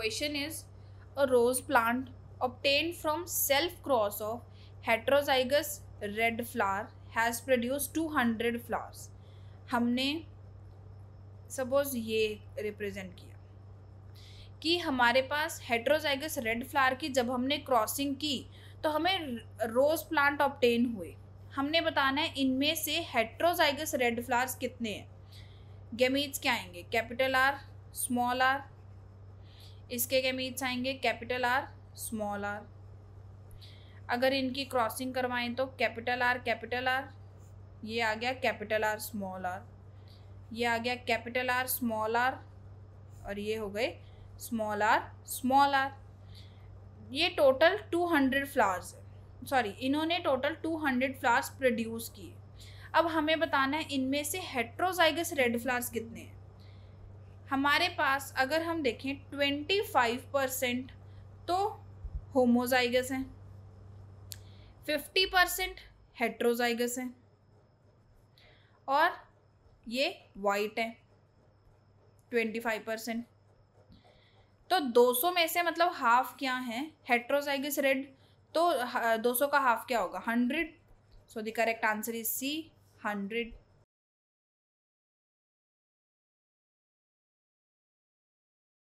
question is a rose plant obtained from self cross of heterozygous red flower has produce two hundred flowers हमने suppose ये represent किया कि हमारे पास heterozygous red flower की जब हमने क्रॉसिंग की तो हमें रोज़ प्लांट ऑप्टेन हुए हमने बताना है इनमें से हेट्रोजाइगस रेड फ्लावर्स कितने हैं गेमीज क्या आएंगे कैपिटल आर स्मॉल आर इसके कैमीट्स आएंगे कैपिटल आर स्मॉल आर अगर इनकी क्रॉसिंग करवाएं तो कैपिटल आर कैपिटल आर ये आ गया कैपिटल आर स्मॉल आर ये आ गया कैपिटल आर स्मॉल आर और ये हो गए स्मॉल आर स्मॉल आर ये टोटल टू हंड्रेड फ्लावर्स है सॉरी इन्होंने total two hundred flowers produce किए अब हमें बताना है इनमें से हेट्रोजाइगस रेड फ्लावर्स कितने हैं हमारे पास अगर हम देखें ट्वेंटी फाइव परसेंट तो होमोजाइगस हैं फिफ्टी परसेंट हेट्रोजाइगस हैं और ये वाइट है ट्वेंटी फाइव परसेंट तो दो सौ में से मतलब हाफ क्या है हेट्रोजाइगस रेड तो हाँ, दो सौ का हाफ क्या होगा hundred so the correct answer is C hundred